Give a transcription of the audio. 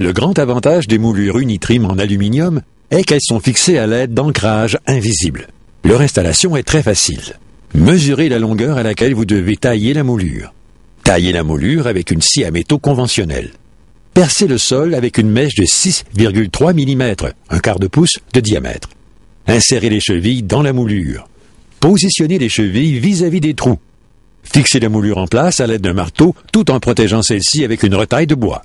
Le grand avantage des moulures Unitrim en aluminium est qu'elles sont fixées à l'aide d'ancrages invisibles. Leur installation est très facile. Mesurez la longueur à laquelle vous devez tailler la moulure. Taillez la moulure avec une scie à métaux conventionnelle. Percez le sol avec une mèche de 6,3 mm, un quart de pouce de diamètre. Insérez les chevilles dans la moulure. Positionnez les chevilles vis-à-vis -vis des trous. Fixez la moulure en place à l'aide d'un marteau tout en protégeant celle-ci avec une retaille de bois.